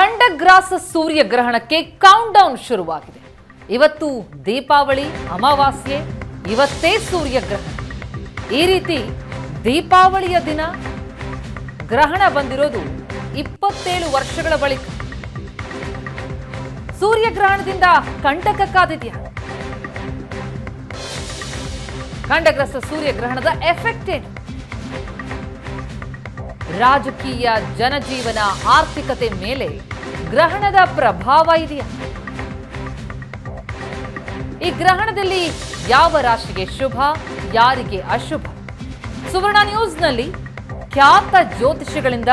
ಖಂಡಗ್ರಾಸ ಸೂರ್ಯಗ್ರಹಣಕ್ಕೆ count down ಶುರುವಾಗಿದೆ ಇವತ್ತು ದೀಪಾವಳಿ ಅಮಾವಾಸ್ಯೆ ಇವತ್ತೇ ಸೂರ್ಯಗ್ರಹಣ ಈ ರೀತಿ ದೀಪಾವಳಿಯ ದಿನ ಗ್ರಹಣ ಬಂದಿರೋದು ಇಪ್ಪತ್ತೇಳು ವರ್ಷಗಳ ಬಳಿಕ ಸೂರ್ಯಗ್ರಹಣದಿಂದ ಕಂಟಕಕ್ಕಾದಿದೆಯಾ ಖಂಡಗ್ರಸ್ತ ಸೂರ್ಯಗ್ರಹಣದ ಎಫೆಕ್ಟ್ ಏನು ರಾಜಕೀಯ ಜನಜೀವನ ಆರ್ಥಿಕತೆ ಮೇಲೆ ಗ್ರಹಣದ ಪ್ರಭಾವ ಇದೆಯಾ ಈ ಗ್ರಹಣದಲ್ಲಿ ಯಾವ ರಾಶಿಗೆ ಶುಭ ಯಾರಿಗೆ ಅಶುಭ ಸುವರ್ಣ ನ್ಯೂಸ್ನಲ್ಲಿ ಖ್ಯಾತ ಜ್ಯೋತಿಷಿಗಳಿಂದ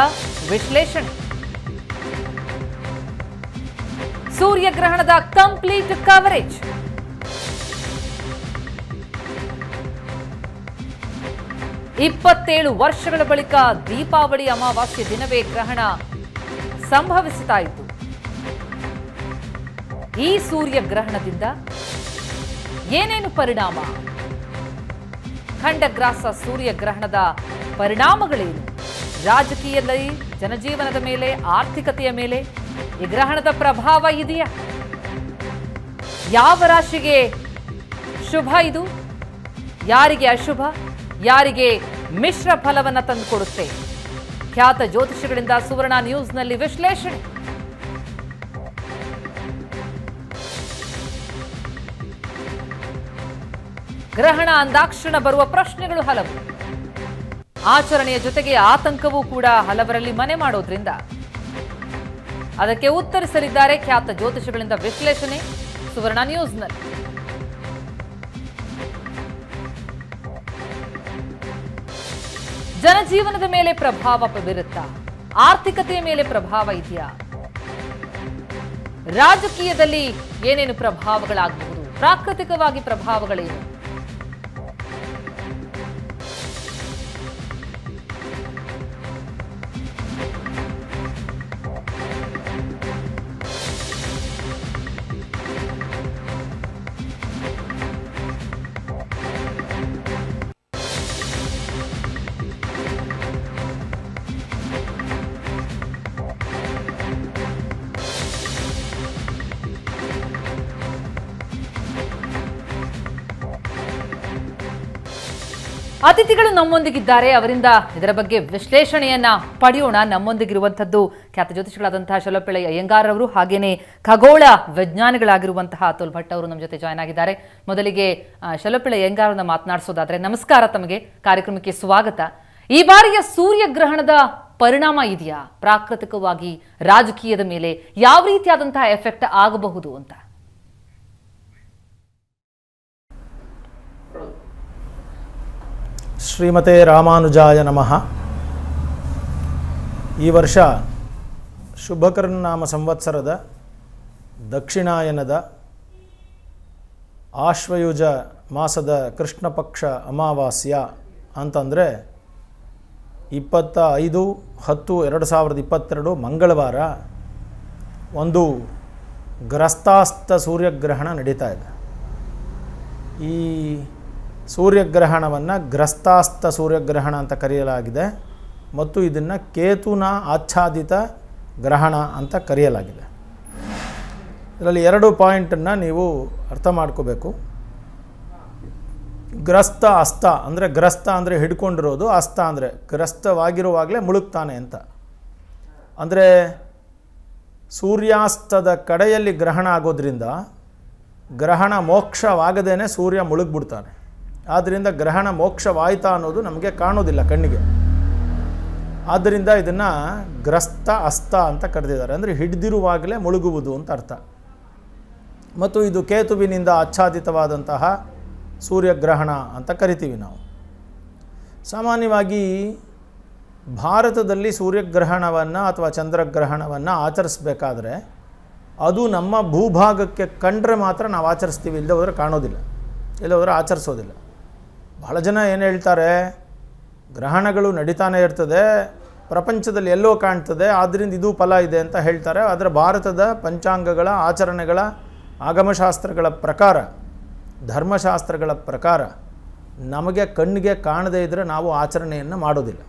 ವಿಶ್ಲೇಷಣೆ ಸೂರ್ಯ ಗ್ರಹಣದ ಕಂಪ್ಲೀಟ್ ಕವರೇಜ್ ಇಪ್ಪತ್ತೇಳು ವರ್ಷಗಳ ಬಳಿಕ ದೀಪಾವಳಿ ಅಮಾವಾಸ್ಯ ದಿನವೇ ಗ್ರಹಣ ಸಂಭವಿಸುತ್ತಾ ಇತ್ತು ಈ ಸೂರ್ಯಗ್ರಹಣದಿಂದ ಏನೇನು ಪರಿಣಾಮ ಖಂಡಗ್ರಾಸ ಸೂರ್ಯಗ್ರಹಣದ ಪರಿಣಾಮಗಳೇನು ರಾಜಕೀಯದಲ್ಲಿ ಜನಜೀವನದ ಮೇಲೆ ಆರ್ಥಿಕತೆಯ ಮೇಲೆ ಈ ಗ್ರಹಣದ ಪ್ರಭಾವ ಇದೆಯಾ ಯಾವ ರಾಶಿಗೆ ಶುಭ ಇದು ಯಾರಿಗೆ ಅಶುಭ ಯಾರಿಗೆ ಮಿಶ್ರ ಫಲವನ್ನು ತಂದುಕೊಡುತ್ತೆ ಖ್ಯಾತ ಜ್ಯೋತಿಷಿಗಳಿಂದ ಸುವರ್ಣ ನ್ಯೂಸ್ನಲ್ಲಿ ವಿಶ್ಲೇಷಣೆ ಗ್ರಹಣ ಅಂದಾಕ್ಷಣ ಬರುವ ಪ್ರಶ್ನೆಗಳು ಹಲವು ಆಚರಣೆಯ ಜೊತೆಗೆ ಆತಂಕವೂ ಕೂಡ ಹಲವರಲ್ಲಿ ಮನೆ ಮಾಡೋದ್ರಿಂದ ಅದಕ್ಕೆ ಉತ್ತರಿಸಲಿದ್ದಾರೆ ಖ್ಯಾತ ಜ್ಯೋತಿಷಗಳಿಂದ ವಿಶ್ಲೇಷಣೆ ಸುವರ್ಣ ನ್ಯೂಸ್ನಲ್ಲಿ ಜನಜೀವನದ ಮೇಲೆ ಪ್ರಭಾವ ಬೀರುತ್ತಾ ಆರ್ಥಿಕತೆಯ ಮೇಲೆ ಪ್ರಭಾವ ಇದೆಯಾ ರಾಜಕೀಯದಲ್ಲಿ ಏನೇನು ಪ್ರಭಾವಗಳಾಗಬಹುದು ಪ್ರಾಕೃತಿಕವಾಗಿ ಪ್ರಭಾವಗಳೇನು ಅತಿಥಿಗಳು ನಮ್ಮೊಂದಿಗಿದ್ದಾರೆ ಅವರಿಂದ ಇದರ ಬಗ್ಗೆ ವಿಶ್ಲೇಷಣೆಯನ್ನ ಪಡೆಯೋಣ ನಮ್ಮೊಂದಿಗಿರುವಂಥದ್ದು ಖ್ಯಾತ ಜ್ಯೋತಿಷಿಗಳಾದಂತಹ ಶಲಪೆಳೆ ಅಯ್ಯಂಗಾರ್ ಅವರು ಹಾಗೇನೆ ಖಗೋಳ ವಿಜ್ಞಾನಿಗಳಾಗಿರುವಂತಹ ಅತುಲ್ ಭಟ್ ಅವರು ನಮ್ಮ ಜೊತೆ ಜಾಯ್ನ್ ಆಗಿದ್ದಾರೆ ಮೊದಲಿಗೆ ಶಲಪೆಳೆ ಅಯ್ಯಂಗಾರ್ ಅವರನ್ನ ಮಾತನಾಡಿಸೋದಾದ್ರೆ ನಮಸ್ಕಾರ ತಮಗೆ ಕಾರ್ಯಕ್ರಮಕ್ಕೆ ಸ್ವಾಗತ ಈ ಬಾರಿಯ ಸೂರ್ಯಗ್ರಹಣದ ಪರಿಣಾಮ ಇದೆಯಾ ಪ್ರಾಕೃತಿಕವಾಗಿ ರಾಜಕೀಯದ ಮೇಲೆ ಯಾವ ರೀತಿಯಾದಂತಹ ಎಫೆಕ್ಟ್ ಆಗಬಹುದು ಅಂತ ಶ್ರೀಮತೆ ರಾಮಾನುಜಾಯ ನಮಃ ಈ ವರ್ಷ ನಾಮ ಸಂವತ್ಸರದ ದಕ್ಷಿಣಾಯನದ ಆಶ್ವಯುಜ ಮಾಸದ ಕೃಷ್ಣಪಕ್ಷ ಅಮಾವಾಸ್ಯ ಅಂತಂದರೆ ಇಪ್ಪತ್ತ ಐದು ಹತ್ತು ಎರಡು ಸಾವಿರದ ಇಪ್ಪತ್ತೆರಡು ಮಂಗಳವಾರ ಒಂದು ಗ್ರಸ್ತಾಸ್ತ ಸೂರ್ಯಗ್ರಹಣ ನಡೀತಾ ಇದೆ ಈ ಸೂರ್ಯಗ್ರಹಣವನ್ನು ಗ್ರಸ್ತಾಸ್ತ ಸೂರ್ಯಗ್ರಹಣ ಅಂತ ಕರೆಯಲಾಗಿದೆ ಮತ್ತು ಇದನ್ನು ಕೇತುನ ಆಚ್ಛಾದಿತ ಗ್ರಹಣ ಅಂತ ಕರೆಯಲಾಗಿದೆ ಇದರಲ್ಲಿ ಎರಡು ಪಾಯಿಂಟನ್ನು ನೀವು ಅರ್ಥ ಮಾಡ್ಕೋಬೇಕು ಗ್ರಸ್ತ ಅಸ್ತ ಅಂದರೆ ಗ್ರಸ್ತ ಅಂದರೆ ಹಿಡ್ಕೊಂಡಿರೋದು ಅಸ್ತ ಅಂದರೆ ಗ್ರಸ್ತವಾಗಿರುವಾಗಲೇ ಮುಳುಗ್ತಾನೆ ಅಂತ ಅಂದರೆ ಸೂರ್ಯಾಸ್ತದ ಕಡೆಯಲ್ಲಿ ಗ್ರಹಣ ಆಗೋದ್ರಿಂದ ಗ್ರಹಣ ಮೋಕ್ಷವಾಗದೇ ಸೂರ್ಯ ಮುಳುಗ್ಬಿಡ್ತಾನೆ ಆದ್ದರಿಂದ ಗ್ರಹಣ ಮೋಕ್ಷವಾಯಿತಾ ಅನ್ನೋದು ನಮಗೆ ಕಾಣೋದಿಲ್ಲ ಕಣ್ಣಿಗೆ ಆದ್ದರಿಂದ ಇದನ್ನು ಗ್ರಸ್ತ ಅಸ್ತ ಅಂತ ಕರೆದಿದ್ದಾರೆ ಅಂದರೆ ಹಿಡಿದಿರುವಾಗಲೇ ಮುಳುಗುವುದು ಅಂತ ಅರ್ಥ ಮತ್ತು ಇದು ಕೇತುವಿನಿಂದ ಆಚ್ಛಾದಿತವಾದಂತಹ ಸೂರ್ಯಗ್ರಹಣ ಅಂತ ಕರಿತೀವಿ ನಾವು ಸಾಮಾನ್ಯವಾಗಿ ಭಾರತದಲ್ಲಿ ಸೂರ್ಯಗ್ರಹಣವನ್ನು ಅಥವಾ ಚಂದ್ರಗ್ರಹಣವನ್ನು ಆಚರಿಸಬೇಕಾದ್ರೆ ಅದು ನಮ್ಮ ಭೂಭಾಗಕ್ಕೆ ಕಂಡ್ರೆ ಮಾತ್ರ ನಾವು ಆಚರಿಸ್ತೀವಿ ಇಲ್ಲದೆ ಹೋದರೆ ಕಾಣೋದಿಲ್ಲ ಇಲ್ಲದೆ ಹೋದರೆ ಆಚರಿಸೋದಿಲ್ಲ ಭಾಳ ಜನ ಏನು ಹೇಳ್ತಾರೆ ಗ್ರಹಣಗಳು ನಡೀತಾನೆ ಇರ್ತದೆ ಪ್ರಪಂಚದಲ್ಲಿ ಎಲ್ಲೋ ಕಾಣ್ತದೆ ಆದ್ದರಿಂದ ಇದು ಫಲ ಇದೆ ಅಂತ ಹೇಳ್ತಾರೆ ಆದರೆ ಭಾರತದ ಪಂಚಾಂಗಗಳ ಆಚರಣೆಗಳ ಆಗಮಶಾಸ್ತ್ರಗಳ ಪ್ರಕಾರ ಧರ್ಮಶಾಸ್ತ್ರಗಳ ಪ್ರಕಾರ ನಮಗೆ ಕಣ್ಣಿಗೆ ಕಾಣದೇ ಇದ್ದರೆ ನಾವು ಆಚರಣೆಯನ್ನು ಮಾಡೋದಿಲ್ಲ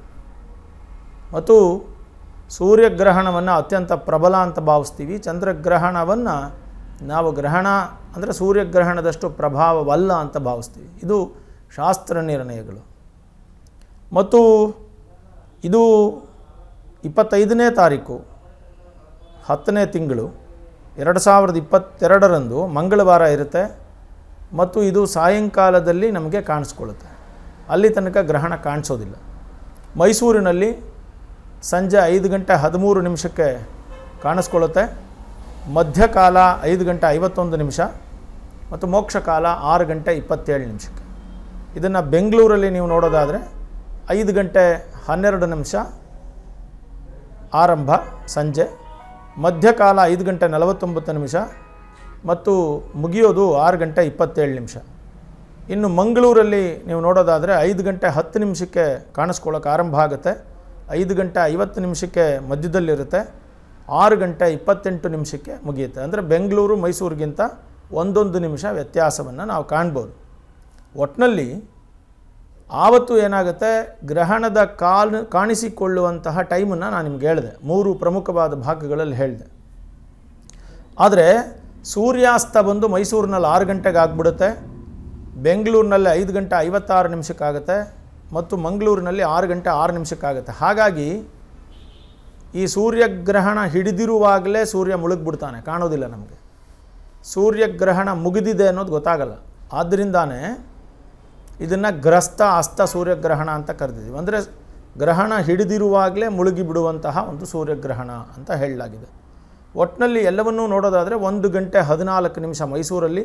ಮತ್ತು ಸೂರ್ಯಗ್ರಹಣವನ್ನು ಅತ್ಯಂತ ಪ್ರಬಲ ಅಂತ ಭಾವಿಸ್ತೀವಿ ಚಂದ್ರಗ್ರಹಣವನ್ನು ನಾವು ಗ್ರಹಣ ಅಂದರೆ ಸೂರ್ಯಗ್ರಹಣದಷ್ಟು ಪ್ರಭಾವವಲ್ಲ ಅಂತ ಭಾವಿಸ್ತೀವಿ ಇದು ಶಾಸ್ತ್ರ ನಿರ್ಣಯಗಳು ಮತ್ತು ಇದು ಇಪ್ಪತ್ತೈದನೇ ತಾರೀಕು ಹತ್ತನೇ ತಿಂಗಳು ಎರಡು ಸಾವಿರದ ಇಪ್ಪತ್ತೆರಡರಂದು ಮಂಗಳವಾರ ಇರುತ್ತೆ ಮತ್ತು ಇದು ಸಾಯಂಕಾಲದಲ್ಲಿ ನಮಗೆ ಕಾಣಿಸ್ಕೊಳ್ಳುತ್ತೆ ಅಲ್ಲಿ ತನಕ ಗ್ರಹಣ ಕಾಣಿಸೋದಿಲ್ಲ ಮೈಸೂರಿನಲ್ಲಿ ಸಂಜೆ ಐದು ಗಂಟೆ ಹದಿಮೂರು ನಿಮಿಷಕ್ಕೆ ಕಾಣಿಸ್ಕೊಳ್ಳುತ್ತೆ ಮಧ್ಯಕಾಲ ಐದು ಗಂಟೆ ಐವತ್ತೊಂದು ನಿಮಿಷ ಮತ್ತು ಮೋಕ್ಷಕಾಲ ಆರು ಗಂಟೆ ಇಪ್ಪತ್ತೇಳು ನಿಮಿಷಕ್ಕೆ ಇದನ್ನು ಬೆಂಗಳೂರಲ್ಲಿ ನೀವು ನೋಡೋದಾದರೆ ಐದು ಗಂಟೆ ಹನ್ನೆರಡು ನಿಮಿಷ ಆರಂಭ ಸಂಜೆ ಮಧ್ಯಕಾಲ ಐದು ಗಂಟೆ ನಲವತ್ತೊಂಬತ್ತು ನಿಮಿಷ ಮತ್ತು ಮುಗಿಯೋದು ಆರು ಗಂಟೆ ಇಪ್ಪತ್ತೇಳು ನಿಮಿಷ ಇನ್ನು ಮಂಗಳೂರಲ್ಲಿ ನೀವು ನೋಡೋದಾದರೆ ಐದು ಗಂಟೆ ಹತ್ತು ನಿಮಿಷಕ್ಕೆ ಕಾಣಿಸ್ಕೊಳ್ಳೋಕೆ ಆರಂಭ ಆಗುತ್ತೆ ಐದು ಗಂಟೆ ಐವತ್ತು ನಿಮಿಷಕ್ಕೆ ಮಧ್ಯದಲ್ಲಿರುತ್ತೆ ಆರು ಗಂಟೆ ಇಪ್ಪತ್ತೆಂಟು ನಿಮಿಷಕ್ಕೆ ಮುಗಿಯುತ್ತೆ ಅಂದರೆ ಬೆಂಗಳೂರು ಮೈಸೂರಿಗಿಂತ ಒಂದೊಂದು ನಿಮಿಷ ವ್ಯತ್ಯಾಸವನ್ನು ನಾವು ಕಾಣ್ಬೋದು ಒಟ್ನಲ್ಲಿ ಆವತ್ತು ಏನಾಗುತ್ತೆ ಗ್ರಹಣದ ಕಾಲ್ ಕಾಣಿಸಿಕೊಳ್ಳುವಂತಹ ಟೈಮನ್ನು ನಾನು ನಿಮ್ಗೆ ಹೇಳಿದೆ ಮೂರು ಪ್ರಮುಖವಾದ ಭಾಗಗಳಲ್ಲಿ ಹೇಳಿದೆ ಆದರೆ ಸೂರ್ಯಾಸ್ತ ಬಂದು ಮೈಸೂರಿನಲ್ಲಿ ಆರು ಗಂಟೆಗೆ ಆಗ್ಬಿಡುತ್ತೆ ಬೆಂಗಳೂರಿನಲ್ಲಿ ಐದು ಗಂಟೆ ಐವತ್ತಾರು ನಿಮಿಷಕ್ಕಾಗುತ್ತೆ ಮತ್ತು ಮಂಗಳೂರಿನಲ್ಲಿ ಆರು ಗಂಟೆ ಆರು ನಿಮಿಷಕ್ಕಾಗುತ್ತೆ ಹಾಗಾಗಿ ಈ ಸೂರ್ಯಗ್ರಹಣ ಹಿಡಿದಿರುವಾಗಲೇ ಸೂರ್ಯ ಮುಳುಗ್ಬಿಡ್ತಾನೆ ಕಾಣೋದಿಲ್ಲ ನಮಗೆ ಸೂರ್ಯಗ್ರಹಣ ಮುಗಿದಿದೆ ಅನ್ನೋದು ಗೊತ್ತಾಗಲ್ಲ ಆದ್ದರಿಂದಾನೇ ಇದನ್ನು ಗ್ರಸ್ತ ಅಸ್ತ ಸೂರ್ಯಗ್ರಹಣ ಅಂತ ಕರೆದಿದ್ದೀವಿ ಅಂದರೆ ಗ್ರಹಣ ಹಿಡಿದಿರುವಾಗಲೇ ಮುಳುಗಿ ಬಿಡುವಂತಹ ಒಂದು ಸೂರ್ಯಗ್ರಹಣ ಅಂತ ಹೇಳಲಾಗಿದೆ ಒಟ್ಟಿನಲ್ಲಿ ಎಲ್ಲವನ್ನೂ ನೋಡೋದಾದರೆ ಒಂದು ಗಂಟೆ ಹದಿನಾಲ್ಕು ನಿಮಿಷ ಮೈಸೂರಲ್ಲಿ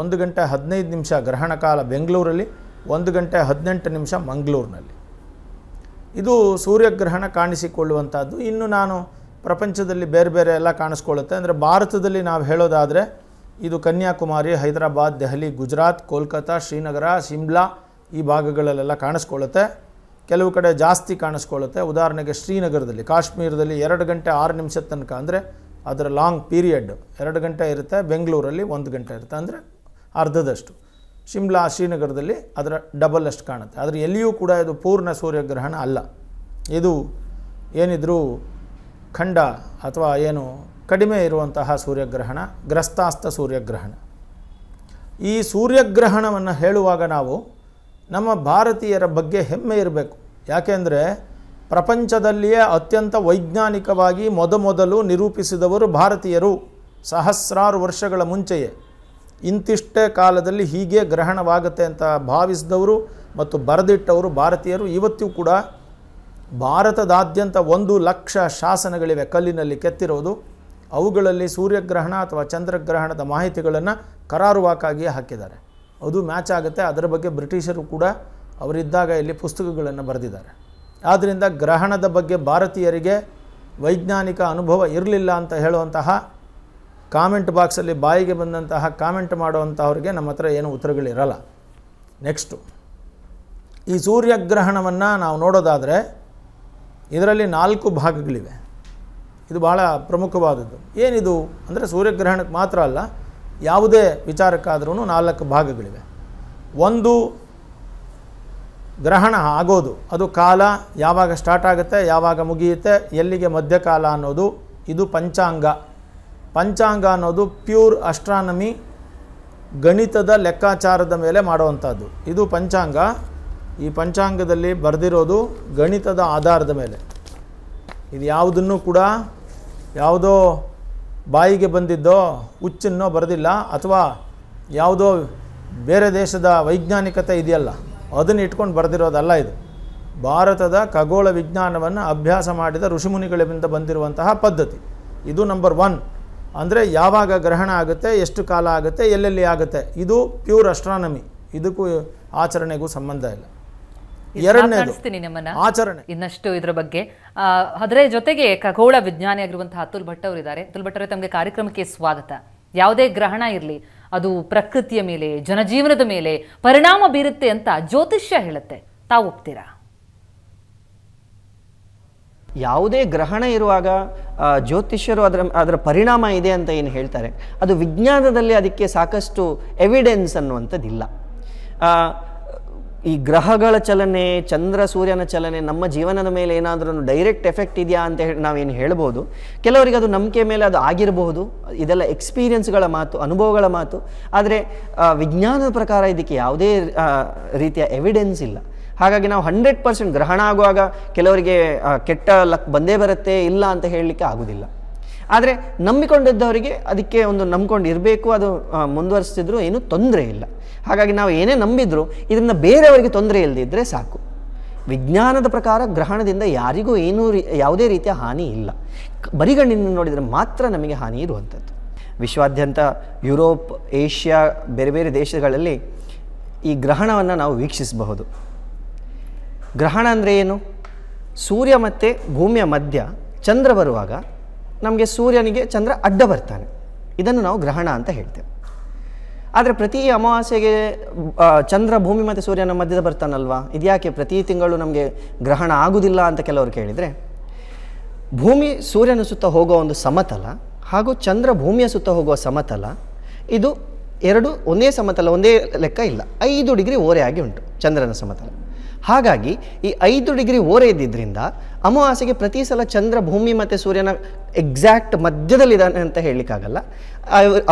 ಒಂದು ಗಂಟೆ ಹದಿನೈದು ನಿಮಿಷ ಗ್ರಹಣ ಕಾಲ ಬೆಂಗಳೂರಲ್ಲಿ ಒಂದು ಗಂಟೆ ಹದಿನೆಂಟು ನಿಮಿಷ ಮಂಗಳೂರಿನಲ್ಲಿ ಇದು ಸೂರ್ಯಗ್ರಹಣ ಕಾಣಿಸಿಕೊಳ್ಳುವಂಥದ್ದು ಇನ್ನು ನಾನು ಪ್ರಪಂಚದಲ್ಲಿ ಬೇರೆ ಬೇರೆ ಎಲ್ಲ ಕಾಣಿಸ್ಕೊಳ್ಳುತ್ತೆ ಅಂದರೆ ಭಾರತದಲ್ಲಿ ನಾವು ಹೇಳೋದಾದರೆ ಇದು ಕನ್ಯಾಕುಮಾರಿ ಹೈದರಾಬಾದ್ ದೆಹಲಿ ಗುಜರಾತ್ ಕೋಲ್ಕತ್ತಾ ಶ್ರೀನಗರ ಶಿಮ್ಲಾ ಈ ಭಾಗಗಳಲ್ಲೆಲ್ಲ ಕಾಣಿಸ್ಕೊಳ್ಳುತ್ತೆ ಕೆಲವು ಕಡೆ ಜಾಸ್ತಿ ಕಾಣಿಸ್ಕೊಳ್ಳುತ್ತೆ ಉದಾಹರಣೆಗೆ ಶ್ರೀನಗರದಲ್ಲಿ ಕಾಶ್ಮೀರದಲ್ಲಿ ಎರಡು ಗಂಟೆ ಆರು ನಿಮಿಷದ ತನಕ ಅಂದರೆ ಅದರ ಲಾಂಗ್ ಪೀರಿಯಡ್ ಎರಡು ಗಂಟೆ ಇರುತ್ತೆ ಬೆಂಗಳೂರಲ್ಲಿ ಒಂದು ಗಂಟೆ ಇರುತ್ತೆ ಅಂದರೆ ಅರ್ಧದಷ್ಟು ಶಿಮ್ಲಾ ಶ್ರೀನಗರದಲ್ಲಿ ಅದರ ಡಬಲ್ ಅಷ್ಟು ಕಾಣುತ್ತೆ ಆದರೆ ಎಲ್ಲಿಯೂ ಕೂಡ ಇದು ಪೂರ್ಣ ಸೂರ್ಯಗ್ರಹಣ ಅಲ್ಲ ಇದು ಏನಿದ್ರೂ ಖಂಡ ಅಥವಾ ಏನು ಕಡಿಮೆ ಇರುವಂತಹ ಸೂರ್ಯಗ್ರಹಣ ಗ್ರಸ್ತಾಸ್ತ ಸೂರ್ಯಗ್ರಹಣ ಈ ಸೂರ್ಯಗ್ರಹಣವನ್ನು ಹೇಳುವಾಗ ನಾವು ನಮ್ಮ ಭಾರತೀಯರ ಬಗ್ಗೆ ಹೆಮ್ಮೆ ಇರಬೇಕು ಯಾಕೆಂದರೆ ಪ್ರಪಂಚದಲ್ಲಿಯೇ ಅತ್ಯಂತ ವೈಜ್ಞಾನಿಕವಾಗಿ ಮೊದಮೊದಲು ನಿರೂಪಿಸಿದವರು ಭಾರತೀಯರು ಸಹಸ್ರಾರು ವರ್ಷಗಳ ಮುಂಚೆಯೇ ಇಂತಿಷ್ಟೇ ಕಾಲದಲ್ಲಿ ಹೀಗೆ ಗ್ರಹಣವಾಗುತ್ತೆ ಅಂತ ಭಾವಿಸಿದವರು ಮತ್ತು ಬರೆದಿಟ್ಟವರು ಭಾರತೀಯರು ಇವತ್ತಿಗೂ ಕೂಡ ಭಾರತದಾದ್ಯಂತ ಒಂದು ಲಕ್ಷ ಶಾಸನಗಳಿವೆ ಕಲ್ಲಿನಲ್ಲಿ ಕೆತ್ತಿರೋದು ಅವುಗಳಲ್ಲಿ ಸೂರ್ಯಗ್ರಹಣ ಅಥವಾ ಚಂದ್ರಗ್ರಹಣದ ಮಾಹಿತಿಗಳನ್ನು ಕರಾರುವಾಕಾಗಿ ಹಾಕಿದ್ದಾರೆ ಅದು ಮ್ಯಾಚ್ ಆಗುತ್ತೆ ಅದರ ಬಗ್ಗೆ ಬ್ರಿಟಿಷರು ಕೂಡ ಅವರಿದ್ದಾಗ ಇಲ್ಲಿ ಪುಸ್ತಕಗಳನ್ನು ಬರೆದಿದ್ದಾರೆ ಆದ್ದರಿಂದ ಗ್ರಹಣದ ಬಗ್ಗೆ ಭಾರತೀಯರಿಗೆ ವೈಜ್ಞಾನಿಕ ಅನುಭವ ಇರಲಿಲ್ಲ ಅಂತ ಹೇಳುವಂತಹ ಕಾಮೆಂಟ್ ಬಾಕ್ಸಲ್ಲಿ ಬಾಯಿಗೆ ಬಂದಂತಹ ಕಾಮೆಂಟ್ ಮಾಡುವಂಥವ್ರಿಗೆ ನಮ್ಮ ಹತ್ರ ಏನು ಉತ್ತರಗಳಿರಲ್ಲ ನೆಕ್ಸ್ಟು ಈ ಸೂರ್ಯಗ್ರಹಣವನ್ನು ನಾವು ನೋಡೋದಾದರೆ ಇದರಲ್ಲಿ ನಾಲ್ಕು ಭಾಗಗಳಿವೆ ಇದು ಭಾಳ ಪ್ರಮುಖವಾದದ್ದು ಏನಿದು ಅಂದರೆ ಸೂರ್ಯಗ್ರಹಣಕ್ಕೆ ಮಾತ್ರ ಅಲ್ಲ ಯಾವುದೇ ವಿಚಾರಕ್ಕಾದ್ರೂ ನಾಲ್ಕು ಭಾಗಗಳಿವೆ ಒಂದು ಗ್ರಹಣ ಆಗೋದು ಅದು ಕಾಲ ಯಾವಾಗ ಸ್ಟಾರ್ಟ್ ಆಗುತ್ತೆ ಯಾವಾಗ ಮುಗಿಯುತ್ತೆ ಎಲ್ಲಿಗೆ ಮಧ್ಯಕಾಲ ಅನ್ನೋದು ಇದು ಪಂಚಾಂಗ ಪಂಚಾಂಗ ಅನ್ನೋದು ಪ್ಯೂರ್ ಅಸ್ಟ್ರಾನಮಿ ಗಣಿತದ ಲೆಕ್ಕಾಚಾರದ ಮೇಲೆ ಮಾಡುವಂಥದ್ದು ಇದು ಪಂಚಾಂಗ ಈ ಪಂಚಾಂಗದಲ್ಲಿ ಬರೆದಿರೋದು ಗಣಿತದ ಆಧಾರದ ಮೇಲೆ ಇದು ಯಾವುದನ್ನು ಕೂಡ ಯಾವುದೋ ಬಾಯಿಗೆ ಬಂದಿದ್ದೋ ಹುಚ್ಚನ್ನೋ ಬರೆದಿಲ್ಲ ಅಥವಾ ಯಾವುದೋ ಬೇರೆ ದೇಶದ ವೈಜ್ಞಾನಿಕತೆ ಇದೆಯಲ್ಲ ಅದನ್ನು ಇಟ್ಕೊಂಡು ಬರೆದಿರೋದಲ್ಲ ಇದು ಭಾರತದ ಖಗೋಳ ವಿಜ್ಞಾನವನ್ನು ಅಭ್ಯಾಸ ಮಾಡಿದ ಋಷಿಮುನಿಗಳಿಂದ ಬಂದಿರುವಂತಹ ಪದ್ಧತಿ ಇದು ನಂಬರ್ ಒನ್ ಅಂದರೆ ಯಾವಾಗ ಗ್ರಹಣ ಆಗುತ್ತೆ ಎಷ್ಟು ಕಾಲ ಆಗುತ್ತೆ ಎಲ್ಲೆಲ್ಲಿ ಆಗುತ್ತೆ ಇದು ಪ್ಯೂರ್ ಅಸ್ಟ್ರಾನಮಿ ಇದಕ್ಕೂ ಆಚರಣೆಗೂ ಸಂಬಂಧ ಇಲ್ಲ ಎರಡನೇದು ಆಚರಣೆ ಇನ್ನಷ್ಟು ಇದರ ಬಗ್ಗೆ ಅದರ ಜೊತೆಗೆ ಖಗೋಳ ವಿಜ್ಞಾನಿ ಆಗಿರುವಂತಹ ಅತುಲ್ ಭಟ್ ಅವರು ಇದ್ದಾರೆ ಅತುಲ್ ಭಟ್ ಅವರೇ ತಮಗೆ ಕಾರ್ಯಕ್ರಮಕ್ಕೆ ಸ್ವಾಗತ ಯಾವುದೇ ಗ್ರಹಣ ಇರಲಿ ಅದು ಪ್ರಕೃತಿಯ ಮೇಲೆ ಜನಜೀವನದ ಮೇಲೆ ಪರಿಣಾಮ ಬೀರುತ್ತೆ ಅಂತ ಜ್ಯೋತಿಷ್ಯ ಹೇಳುತ್ತೆ ತಾವು ಒಪ್ತೀರಾ ಯಾವುದೇ ಗ್ರಹಣ ಇರುವಾಗ ಜ್ಯೋತಿಷ್ಯರು ಅದರ ಅದರ ಪರಿಣಾಮ ಇದೆ ಅಂತ ಏನು ಹೇಳ್ತಾರೆ ಅದು ವಿಜ್ಞಾನದಲ್ಲಿ ಅದಕ್ಕೆ ಸಾಕಷ್ಟು ಎವಿಡೆನ್ಸ್ ಅನ್ನುವಂಥದ್ದಿಲ್ಲ ಈ ಗ್ರಹಗಳ ಚಲನೆ ಚಂದ್ರ ಸೂರ್ಯನ ಚಲನೆ ನಮ್ಮ ಜೀವನದ ಮೇಲೆ ಏನಾದರೂ ಡೈರೆಕ್ಟ್ ಎಫೆಕ್ಟ್ ಇದೆಯಾ ಅಂತ ಹೇಳಿ ನಾವೇನು ಹೇಳ್ಬೋದು ಕೆಲವರಿಗೆ ಅದು ನಂಬಿಕೆ ಮೇಲೆ ಅದು ಆಗಿರಬಹುದು ಇದೆಲ್ಲ ಎಕ್ಸ್ಪೀರಿಯೆನ್ಸ್ಗಳ ಮಾತು ಅನುಭವಗಳ ಮಾತು ಆದರೆ ವಿಜ್ಞಾನದ ಪ್ರಕಾರ ಇದಕ್ಕೆ ಯಾವುದೇ ರೀತಿಯ ಎವಿಡೆನ್ಸ್ ಇಲ್ಲ ಹಾಗಾಗಿ ನಾವು ಹಂಡ್ರೆಡ್ ಪರ್ಸೆಂಟ್ ಗ್ರಹಣ ಆಗುವಾಗ ಕೆಲವರಿಗೆ ಕೆಟ್ಟ ಲಕ್ ಬಂದೇ ಬರುತ್ತೆ ಇಲ್ಲ ಅಂತ ಹೇಳಲಿಕ್ಕೆ ಆಗೋದಿಲ್ಲ ಆದರೆ ನಂಬಿಕೊಂಡಿದ್ದವರಿಗೆ ಅದಕ್ಕೆ ಒಂದು ನಂಬ್ಕೊಂಡು ಇರಬೇಕು ಅದು ಮುಂದುವರಿಸ್ತಿದ್ರು ಏನೂ ತೊಂದರೆ ಇಲ್ಲ ಹಾಗಾಗಿ ನಾವು ಏನೇ ನಂಬಿದ್ರು ಇದನ್ನು ಬೇರೆಯವರಿಗೆ ತೊಂದರೆ ಇಲ್ಲದಿದ್ದರೆ ಸಾಕು ವಿಜ್ಞಾನದ ಪ್ರಕಾರ ಗ್ರಹಣದಿಂದ ಯಾರಿಗೂ ಏನೂ ರೀ ಯಾವುದೇ ರೀತಿಯ ಹಾನಿ ಇಲ್ಲ ಬರಿಗಣ್ಣಿನ ನೋಡಿದರೆ ಮಾತ್ರ ನಮಗೆ ಹಾನಿ ಇರುವಂಥದ್ದು ವಿಶ್ವಾದ್ಯಂತ ಯುರೋಪ್ ಏಷ್ಯಾ ಬೇರೆ ಬೇರೆ ದೇಶಗಳಲ್ಲಿ ಈ ಗ್ರಹಣವನ್ನು ನಾವು ವೀಕ್ಷಿಸಬಹುದು ಗ್ರಹಣ ಅಂದರೆ ಏನು ಸೂರ್ಯ ಮತ್ತು ಭೂಮಿಯ ಮಧ್ಯ ಚಂದ್ರ ಬರುವಾಗ ನಮಗೆ ಸೂರ್ಯನಿಗೆ ಚಂದ್ರ ಅಡ್ಡ ಬರ್ತಾನೆ ಇದನ್ನು ನಾವು ಗ್ರಹಣ ಅಂತ ಹೇಳ್ತೇವೆ ಆದರೆ ಪ್ರತಿ ಅಮಾವಾಸ್ಯೆಗೆ ಚಂದ್ರ ಭೂಮಿ ಮತ್ತು ಸೂರ್ಯನ ಮಧ್ಯದ ಬರ್ತಾನಲ್ವಾ ಇದ್ಯಾಕೆ ಪ್ರತಿ ತಿಂಗಳು ನಮಗೆ ಗ್ರಹಣ ಆಗುವುದಿಲ್ಲ ಅಂತ ಕೆಲವರು ಕೇಳಿದರೆ ಭೂಮಿ ಸೂರ್ಯನ ಸುತ್ತ ಹೋಗೋ ಒಂದು ಸಮತಲ ಹಾಗೂ ಚಂದ್ರ ಭೂಮಿಯ ಸುತ್ತ ಹೋಗುವ ಸಮತಲ ಇದು ಎರಡು ಒಂದೇ ಸಮತಲ ಒಂದೇ ಲೆಕ್ಕ ಇಲ್ಲ ಐದು ಡಿಗ್ರಿ ಓರೆಯಾಗಿ ಉಂಟು ಚಂದ್ರನ ಸಮತಲ ಹಾಗಾಗಿ ಈ ಐದು ಡಿಗ್ರಿ ಓರೆ ಇದ್ದಿದ್ದರಿಂದ ಅಮಾವಾಸ್ಯೆಗೆ ಪ್ರತಿ ಸಲ ಚಂದ್ರ ಭೂಮಿ ಮತ್ತು ಸೂರ್ಯನ ಎಕ್ಸಾಕ್ಟ್ ಮಧ್ಯದಲ್ಲಿದ್ದಾನೆ ಅಂತ ಹೇಳಲಿಕ್ಕಾಗಲ್ಲ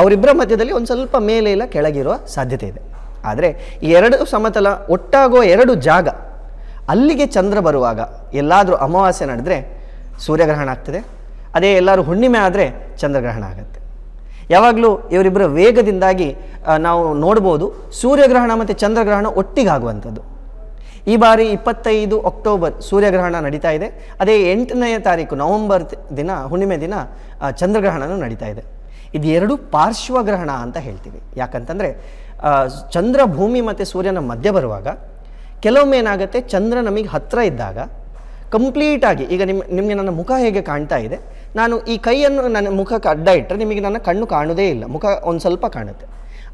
ಅವರಿಬ್ಬರ ಮಧ್ಯದಲ್ಲಿ ಒಂದು ಸ್ವಲ್ಪ ಮೇಲೆ ಇಲ್ಲ ಕೆಳಗಿರುವ ಸಾಧ್ಯತೆ ಇದೆ ಆದರೆ ಈ ಎರಡು ಸಮತಲ ಒಟ್ಟಾಗುವ ಎರಡು ಜಾಗ ಅಲ್ಲಿಗೆ ಚಂದ್ರ ಬರುವಾಗ ಎಲ್ಲಾದರೂ ಅಮಾವಾಸ್ಯೆ ನಡೆದರೆ ಸೂರ್ಯಗ್ರಹಣ ಆಗ್ತದೆ ಅದೇ ಎಲ್ಲರೂ ಹುಣ್ಣಿಮೆ ಆದರೆ ಚಂದ್ರಗ್ರಹಣ ಆಗುತ್ತೆ ಯಾವಾಗಲೂ ಇವರಿಬ್ಬರ ವೇಗದಿಂದಾಗಿ ನಾವು ನೋಡ್ಬೋದು ಸೂರ್ಯಗ್ರಹಣ ಮತ್ತು ಚಂದ್ರಗ್ರಹಣ ಒಟ್ಟಿಗಾಗುವಂಥದ್ದು ಈ ಬಾರಿ ಇಪ್ಪತ್ತೈದು ಅಕ್ಟೋಬರ್ ಸೂರ್ಯಗ್ರಹಣ ನಡೀತಾ ಇದೆ ಅದೇ ಎಂಟನೆಯ ತಾರೀಕು ನವಂಬರ್ ದಿನ ಹುಣ್ಣಿಮೆ ದಿನ ಚಂದ್ರಗ್ರಹಣನೂ ನಡೀತಾ ಇದೆ ಇದು ಎರಡು ಪಾರ್ಶ್ವಗ್ರಹಣ ಅಂತ ಹೇಳ್ತೀವಿ ಯಾಕಂತಂದರೆ ಚಂದ್ರ ಭೂಮಿ ಮತ್ತು ಸೂರ್ಯನ ಮಧ್ಯೆ ಬರುವಾಗ ಕೆಲವೊಮ್ಮೆ ಏನಾಗುತ್ತೆ ಚಂದ್ರ ನಮಗೆ ಹತ್ತಿರ ಇದ್ದಾಗ ಕಂಪ್ಲೀಟಾಗಿ ಈಗ ನಿಮ್ಮ ನಿಮಗೆ ನನ್ನ ಮುಖ ಹೇಗೆ ಕಾಣ್ತಾ ಇದೆ ನಾನು ಈ ಕೈಯನ್ನು ನನ್ನ ಮುಖಕ್ಕೆ ಅಡ್ಡ ಇಟ್ಟರೆ ನಿಮಗೆ ನನ್ನ ಕಣ್ಣು ಕಾಣೋದೇ ಇಲ್ಲ ಮುಖ ಒಂದು ಸ್ವಲ್ಪ ಕಾಣುತ್ತೆ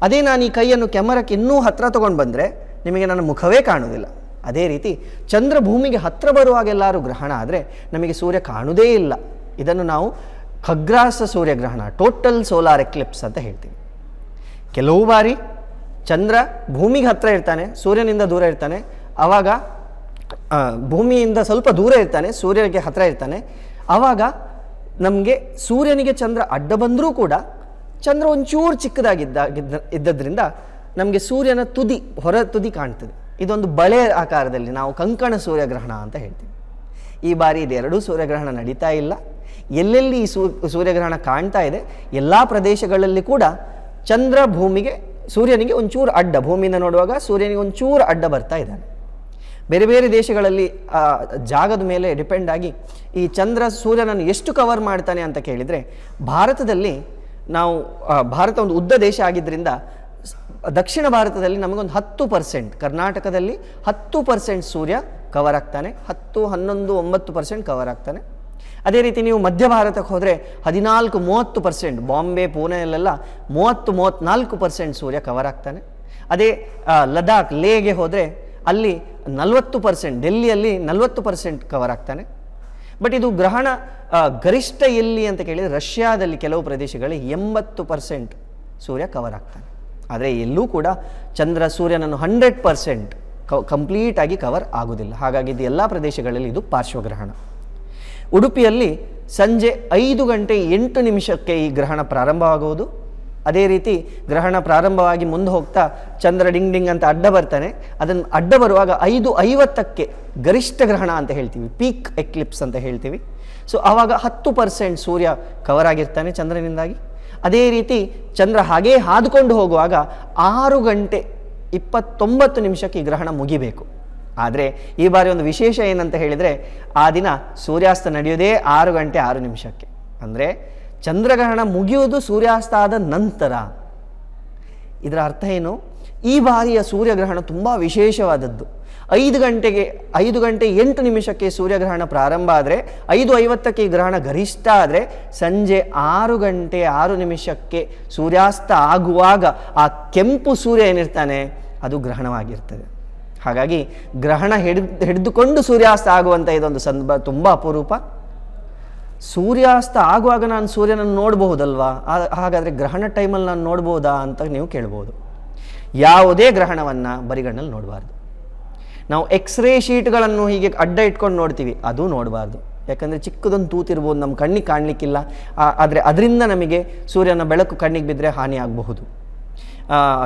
ಅದೇ ನಾನು ಈ ಕೈಯನ್ನು ಕ್ಯಾಮರಕ್ಕೆ ಇನ್ನೂ ಹತ್ತಿರ ತೊಗೊಂಡು ಬಂದರೆ ನಿಮಗೆ ನನ್ನ ಮುಖವೇ ಕಾಣೋದಿಲ್ಲ ಅದೇ ರೀತಿ ಚಂದ್ರ ಭೂಮಿಗೆ ಹತ್ತಿರ ಬರುವಾಗೆಲ್ಲರೂ ಗ್ರಹಣ ಆದರೆ ನಮಗೆ ಸೂರ್ಯ ಕಾಣುವುದೇ ಇಲ್ಲ ಇದನ್ನು ನಾವು ಖಗ್ರಾಸ ಸೂರ್ಯಗ್ರಹಣ ಟೋಟಲ್ ಸೋಲಾರ್ ಎಕ್ಲಿಪ್ಸ್ ಅಂತ ಹೇಳ್ತೀವಿ ಕೆಲವು ಬಾರಿ ಚಂದ್ರ ಭೂಮಿಗೆ ಹತ್ತಿರ ಇರ್ತಾನೆ ಸೂರ್ಯನಿಂದ ದೂರ ಇರ್ತಾನೆ ಆವಾಗ ಭೂಮಿಯಿಂದ ಸ್ವಲ್ಪ ದೂರ ಇರ್ತಾನೆ ಸೂರ್ಯನಿಗೆ ಹತ್ರ ಇರ್ತಾನೆ ಆವಾಗ ನಮಗೆ ಸೂರ್ಯನಿಗೆ ಚಂದ್ರ ಅಡ್ಡ ಬಂದರೂ ಕೂಡ ಚಂದ್ರ ಒಂಚೂರು ಚಿಕ್ಕದಾಗಿದ್ದಾಗಿದ್ದ ಇದ್ದದ್ರಿಂದ ನಮಗೆ ಸೂರ್ಯನ ತುದಿ ಹೊರ ತುದಿ ಕಾಣ್ತದೆ ಇದೊಂದು ಬಳೆ ಆಕಾರದಲ್ಲಿ ನಾವು ಕಂಕಣ ಸೂರ್ಯಗ್ರಹಣ ಅಂತ ಹೇಳ್ತೀವಿ ಈ ಬಾರಿ ಇದೆರಡೂ ಸೂರ್ಯಗ್ರಹಣ ನಡೀತಾ ಇಲ್ಲ ಎಲ್ಲೆಲ್ಲಿ ಈ ಸೂರ್ಯಗ್ರಹಣ ಕಾಣ್ತಾ ಇದೆ ಎಲ್ಲ ಪ್ರದೇಶಗಳಲ್ಲಿ ಕೂಡ ಚಂದ್ರ ಭೂಮಿಗೆ ಸೂರ್ಯನಿಗೆ ಒಂಚೂರು ಅಡ್ಡ ಭೂಮಿಯಿಂದ ನೋಡುವಾಗ ಸೂರ್ಯನಿಗೆ ಒಂಚೂರು ಅಡ್ಡ ಬರ್ತಾ ಇದ್ದಾನೆ ಬೇರೆ ಬೇರೆ ದೇಶಗಳಲ್ಲಿ ಜಾಗದ ಮೇಲೆ ಡಿಪೆಂಡ್ ಆಗಿ ಈ ಚಂದ್ರ ಸೂರ್ಯನನ್ನು ಎಷ್ಟು ಕವರ್ ಮಾಡ್ತಾನೆ ಅಂತ ಕೇಳಿದರೆ ಭಾರತದಲ್ಲಿ ನಾವು ಭಾರತ ಒಂದು ಉದ್ದ ದೇಶ ಆಗಿದ್ದರಿಂದ ದಕ್ಷಿಣ ಭಾರತದಲ್ಲಿ ನಮಗೊಂದು ಹತ್ತು ಪರ್ಸೆಂಟ್ ಕರ್ನಾಟಕದಲ್ಲಿ ಹತ್ತು ಪರ್ಸೆಂಟ್ ಸೂರ್ಯ ಕವರ್ ಆಗ್ತಾನೆ ಹತ್ತು ಹನ್ನೊಂದು ಒಂಬತ್ತು ಪರ್ಸೆಂಟ್ ಕವರ್ ಆಗ್ತಾನೆ ಅದೇ ರೀತಿ ನೀವು ಮಧ್ಯ ಭಾರತಕ್ಕೆ ಹೋದರೆ ಹದಿನಾಲ್ಕು ಮೂವತ್ತು ಪರ್ಸೆಂಟ್ ಬಾಂಬೆ ಪುಣೆಯಲ್ಲೆಲ್ಲ ಮೂವತ್ತು ಮೂವತ್ತ್ನಾಲ್ಕು ಪರ್ಸೆಂಟ್ ಸೂರ್ಯ ಕವರ್ ಆಗ್ತಾನೆ ಅದೇ ಲಡಾಖ್ ಲೇಗೆ ಹೋದರೆ ಅಲ್ಲಿ ನಲವತ್ತು ಪರ್ಸೆಂಟ್ ಡೆಲ್ಲಿಯಲ್ಲಿ ನಲವತ್ತು ಪರ್ಸೆಂಟ್ ಕವರ್ ಆಗ್ತಾನೆ ಬಟ್ ಇದು ಗ್ರಹಣ ಗರಿಷ್ಠ ಎಲ್ಲಿ ಅಂತ ಕೇಳಿದರೆ ರಷ್ಯಾದಲ್ಲಿ ಕೆಲವು ಪ್ರದೇಶಗಳಲ್ಲಿ ಎಂಬತ್ತು ಪರ್ಸೆಂಟ್ ಸೂರ್ಯ ಕವರ್ ಆಗ್ತಾನೆ ಆದರೆ ಎಲ್ಲೂ ಕೂಡ ಚಂದ್ರ ಸೂರ್ಯನನ್ನು ಹಂಡ್ರೆಡ್ ಪರ್ಸೆಂಟ್ ಕಂಪ್ಲೀಟಾಗಿ ಕವರ್ ಆಗುವುದಿಲ್ಲ ಹಾಗಾಗಿ ಇದು ಎಲ್ಲ ಪ್ರದೇಶಗಳಲ್ಲಿ ಇದು ಪಾರ್ಶ್ವಗ್ರಹಣ ಉಡುಪಿಯಲ್ಲಿ ಸಂಜೆ ಐದು ಗಂಟೆ ಎಂಟು ನಿಮಿಷಕ್ಕೆ ಈ ಗ್ರಹಣ ಪ್ರಾರಂಭವಾಗುವುದು ಅದೇ ರೀತಿ ಗ್ರಹಣ ಪ್ರಾರಂಭವಾಗಿ ಮುಂದೆ ಹೋಗ್ತಾ ಚಂದ್ರ ಡಿಂಗ್ ಡಿಂಗ್ ಅಂತ ಅಡ್ಡ ಬರ್ತಾನೆ ಅದನ್ನು ಅಡ್ಡ ಬರುವಾಗ ಐದು ಐವತ್ತಕ್ಕೆ ಗರಿಷ್ಠ ಗ್ರಹಣ ಅಂತ ಹೇಳ್ತೀವಿ ಪೀಕ್ ಎಕ್ಲಿಪ್ಸ್ ಅಂತ ಹೇಳ್ತೀವಿ ಸೊ ಆವಾಗ ಹತ್ತು ಪರ್ಸೆಂಟ್ ಸೂರ್ಯ ಕವರ್ ಆಗಿರ್ತಾನೆ ಚಂದ್ರನಿಂದಾಗಿ ಅದೇ ರೀತಿ ಚಂದ್ರ ಹಾಗೇ ಹಾದುಕೊಂಡು ಹೋಗುವಾಗ ಆರು ಗಂಟೆ ಇಪ್ಪತ್ತೊಂಬತ್ತು ನಿಮಿಷಕ್ಕೆ ಈ ಗ್ರಹಣ ಮುಗಿಬೇಕು ಆದರೆ ಈ ಬಾರಿ ಒಂದು ವಿಶೇಷ ಏನಂತ ಹೇಳಿದರೆ ಆ ದಿನ ಸೂರ್ಯಾಸ್ತ ನಡೆಯೋದೇ ಆರು ಗಂಟೆ ಆರು ನಿಮಿಷಕ್ಕೆ ಅಂದರೆ ಚಂದ್ರಗ್ರಹಣ ಮುಗಿಯುವುದು ಸೂರ್ಯಾಸ್ತ ಆದ ನಂತರ ಇದರ ಅರ್ಥ ಏನು ಈ ಬಾರಿಯ ಸೂರ್ಯಗ್ರಹಣ ತುಂಬ ವಿಶೇಷವಾದದ್ದು ಐದು ಗಂಟೆಗೆ ಐದು ಗಂಟೆ ಎಂಟು ನಿಮಿಷಕ್ಕೆ ಸೂರ್ಯಗ್ರಹಣ ಪ್ರಾರಂಭ ಆದರೆ ಐದು ಐವತ್ತಕ್ಕೆ ಈ ಗ್ರಹಣ ಗರಿಷ್ಠ ಆದರೆ ಸಂಜೆ ಆರು ಗಂಟೆ ಆರು ನಿಮಿಷಕ್ಕೆ ಸೂರ್ಯಾಸ್ತ ಆಗುವಾಗ ಆ ಕೆಂಪು ಸೂರ್ಯ ಏನಿರ್ತಾನೆ ಅದು ಗ್ರಹಣವಾಗಿರ್ತದೆ ಹಾಗಾಗಿ ಗ್ರಹಣ ಹಿಡಿದು ಹಿಡಿದುಕೊಂಡು ಸೂರ್ಯಾಸ್ತ ಆಗುವಂಥ ಇದೊಂದು ಸಂದರ್ಭ ತುಂಬ ಅಪರೂಪ ಸೂರ್ಯಾಸ್ತ ಆಗುವಾಗ ನಾನು ಸೂರ್ಯನನ್ನು ನೋಡಬಹುದಲ್ವಾ ಹಾಗಾದರೆ ಗ್ರಹಣ ಟೈಮಲ್ಲಿ ನಾನು ನೋಡ್ಬೋದಾ ಅಂತ ನೀವು ಕೇಳ್ಬೋದು ಯಾವುದೇ ಗ್ರಹಣವನ್ನು ಬರಿಗಣ್ಣಲ್ಲಿ ನೋಡಬಾರ್ದು ನಾವು ಎಕ್ಸ್ರೇ ಶೀಟ್ಗಳನ್ನು ಹೀಗೆ ಅಡ್ಡ ಇಟ್ಕೊಂಡು ನೋಡ್ತೀವಿ ಅದು ನೋಡಬಾರ್ದು ಯಾಕಂದರೆ ಚಿಕ್ಕದೊಂದು ತೂತಿರ್ಬೋದು ನಮ್ಮ ಕಣ್ಣಿಗೆ ಕಾಣಲಿಕ್ಕಿಲ್ಲ ಆದರೆ ಅದರಿಂದ ನಮಗೆ ಸೂರ್ಯನ ಬೆಳಕು ಕಣ್ಣಿಗೆ ಬಿದ್ದರೆ ಹಾನಿ ಆಗಬಹುದು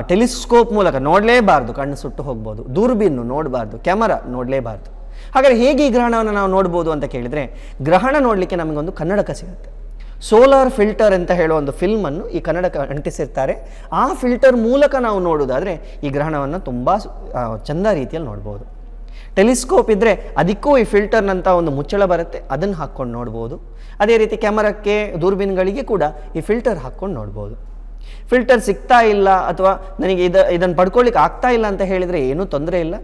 ಟೆಲಿಸ್ಕೋಪ್ ಮೂಲಕ ನೋಡಲೇಬಾರ್ದು ಕಣ್ಣು ಸುಟ್ಟು ಹೋಗ್ಬೋದು ದೂರ್ಬೀನು ನೋಡಬಾರ್ದು ಕ್ಯಾಮರಾ ನೋಡಲೇಬಾರ್ದು ಹಾಗಾದರೆ ಹೇಗೆ ಈ ಗ್ರಹಣವನ್ನು ನಾವು ನೋಡ್ಬೋದು ಅಂತ ಕೇಳಿದರೆ ಗ್ರಹಣ ನೋಡಲಿಕ್ಕೆ ನಮಗೊಂದು ಕನ್ನಡಕ ಸಿಗುತ್ತೆ ಸೋಲಾರ್ ಫಿಲ್ಟರ್ ಅಂತ ಹೇಳೋ ಒಂದು ಫಿಲ್ಮನ್ನು ಈ ಕನ್ನಡಕ್ಕೆ ಅಂಟಿಸಿರ್ತಾರೆ ಆ ಫಿಲ್ಟರ್ ಮೂಲಕ ನಾವು ನೋಡೋದಾದರೆ ಈ ಗ್ರಹಣವನ್ನು ತುಂಬ ಚಂದ ರೀತಿಯಲ್ಲಿ ನೋಡ್ಬೋದು ಟೆಲಿಸ್ಕೋಪ್ ಇದ್ದರೆ ಅದಕ್ಕೂ ಈ ಫಿಲ್ಟರ್ನಂಥ ಒಂದು ಮುಚ್ಚಳ ಬರುತ್ತೆ ಅದನ್ನು ಹಾಕ್ಕೊಂಡು ನೋಡ್ಬೋದು ಅದೇ ರೀತಿ ಕ್ಯಾಮರಕ್ಕೆ ದೂರ್ಬೀನ್ಗಳಿಗೆ ಕೂಡ ಈ ಫಿಲ್ಟರ್ ಹಾಕ್ಕೊಂಡು ನೋಡ್ಬೋದು ಫಿಲ್ಟರ್ ಸಿಗ್ತಾ ಇಲ್ಲ ಅಥವಾ ನನಗೆ ಇದ ಇದನ್ನು ಪಡ್ಕೊಳ್ಳಿಕ್ಕೆ ಆಗ್ತಾ ಇಲ್ಲ ಅಂತ ಹೇಳಿದರೆ ಏನೂ ತೊಂದರೆ ಇಲ್ಲ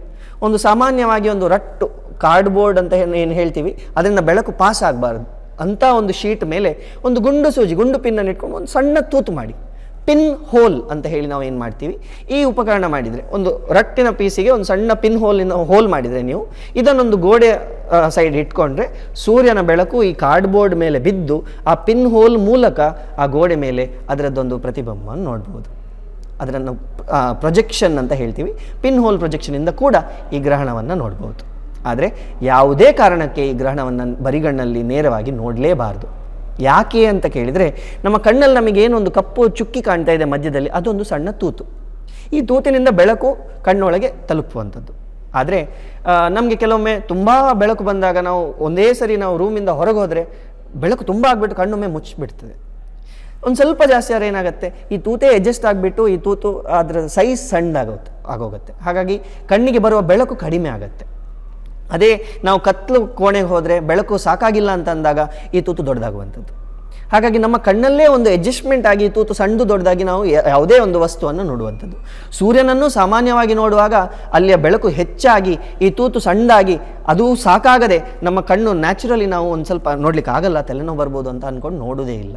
ಒಂದು ಸಾಮಾನ್ಯವಾಗಿ ಒಂದು ರಟ್ಟು ಕಾರ್ಡ್ಬೋರ್ಡ್ ಅಂತ ಏನು ಹೇಳ್ತೀವಿ ಅದರಿಂದ ಬೆಳಕು ಪಾಸ್ ಆಗಬಾರ್ದು ಅಂಥ ಒಂದು ಶೀಟ್ ಮೇಲೆ ಒಂದು ಗುಂಡು ಸೂಜಿ ಗುಂಡು ಪಿನ್ನನ್ನು ಇಟ್ಕೊಂಡು ಒಂದು ಸಣ್ಣ ತೂತು ಮಾಡಿ ಪಿನ್ ಹೋಲ್ ಅಂತ ಹೇಳಿ ನಾವು ಏನು ಮಾಡ್ತೀವಿ ಈ ಉಪಕರಣ ಮಾಡಿದರೆ ಒಂದು ರಟ್ಟಿನ ಪೀಸಿಗೆ ಒಂದು ಸಣ್ಣ ಪಿನ್ ಹೋಲಿನ ಹೋಲ್ ಮಾಡಿದರೆ ನೀವು ಇದನ್ನೊಂದು ಗೋಡೆ ಸೈಡ್ ಇಟ್ಕೊಂಡ್ರೆ ಸೂರ್ಯನ ಬೆಳಕು ಈ ಕಾರ್ಡ್ಬೋರ್ಡ್ ಮೇಲೆ ಬಿದ್ದು ಆ ಪಿನ್ ಹೋಲ್ ಮೂಲಕ ಆ ಗೋಡೆ ಮೇಲೆ ಅದರದ್ದೊಂದು ಪ್ರತಿಬಿಂಬವನ್ನು ನೋಡ್ಬೋದು ಅದರನ್ನು ಪ್ರೊಜೆಕ್ಷನ್ ಅಂತ ಹೇಳ್ತೀವಿ ಪಿನ್ ಹೋಲ್ ಪ್ರೊಜೆಕ್ಷನಿಂದ ಕೂಡ ಈ ಗ್ರಹಣವನ್ನು ನೋಡ್ಬೋದು ಆದರೆ ಯಾವುದೇ ಕಾರಣಕ್ಕೆ ಈ ಗ್ರಹಣವನ್ನು ಬರಿಗಣ್ಣಲ್ಲಿ ನೇರವಾಗಿ ನೋಡಲೇಬಾರದು ಯಾಕೆ ಅಂತ ಕೇಳಿದರೆ ನಮ್ಮ ಕಣ್ಣಲ್ಲಿ ನಮಗೇನೊಂದು ಕಪ್ಪು ಚುಕ್ಕಿ ಕಾಣ್ತಾ ಇದೆ ಮಧ್ಯದಲ್ಲಿ ಅದೊಂದು ಸಣ್ಣ ತೂತು ಈ ತೂತಿನಿಂದ ಬೆಳಕು ಕಣ್ಣೊಳಗೆ ತಲುಪುವಂಥದ್ದು ಆದರೆ ನಮಗೆ ಕೆಲವೊಮ್ಮೆ ತುಂಬ ಬೆಳಕು ಬಂದಾಗ ನಾವು ಒಂದೇ ಸರಿ ನಾವು ರೂಮಿಂದ ಹೊರಗೆ ಹೋದರೆ ಬೆಳಕು ತುಂಬ ಆಗಿಬಿಟ್ಟು ಕಣ್ಣೊಮ್ಮೆ ಮುಚ್ಚಿಬಿಡ್ತದೆ ಒಂದು ಸ್ವಲ್ಪ ಜಾಸ್ತಿ ಆದರೆ ಏನಾಗುತ್ತೆ ಈ ತೂತೆ ಅಡ್ಜಸ್ಟ್ ಆಗಿಬಿಟ್ಟು ಈ ತೂತು ಅದರ ಸೈಜ್ ಸಣ್ಣದಾಗುತ್ತೆ ಆಗೋಗುತ್ತೆ ಹಾಗಾಗಿ ಕಣ್ಣಿಗೆ ಬರುವ ಬೆಳಕು ಕಡಿಮೆ ಆಗುತ್ತೆ ಅದೇ ನಾವು ಕತ್ಲು ಕೋಣೆಗೆ ಹೋದರೆ ಬೆಳಕು ಸಾಕಾಗಿಲ್ಲ ಅಂತ ಅಂದಾಗ ಈ ತೂತು ದೊಡ್ಡದಾಗುವಂಥದ್ದು ಹಾಗಾಗಿ ನಮ್ಮ ಕಣ್ಣಲ್ಲೇ ಒಂದು ಅಡ್ಜಸ್ಟ್ಮೆಂಟ್ ಆಗಿ ತೂತು ಸಣ್ಣದು ದೊಡ್ಡದಾಗಿ ನಾವು ಯಾವುದೇ ಒಂದು ವಸ್ತುವನ್ನು ನೋಡುವಂಥದ್ದು ಸೂರ್ಯನನ್ನು ಸಾಮಾನ್ಯವಾಗಿ ನೋಡುವಾಗ ಅಲ್ಲಿಯ ಬೆಳಕು ಹೆಚ್ಚಾಗಿ ಈ ತೂತು ಸಣ್ಣದಾಗಿ ಅದು ಸಾಕಾಗದೆ ನಮ್ಮ ಕಣ್ಣು ನ್ಯಾಚುರಲಿ ನಾವು ಒಂದು ಸ್ವಲ್ಪ ನೋಡಲಿಕ್ಕೆ ಆಗಲ್ಲ ತಲೆನೋವು ಬರ್ಬೋದು ಅಂತ ಅಂದ್ಕೊಂಡು ನೋಡೋದೇ ಇಲ್ಲ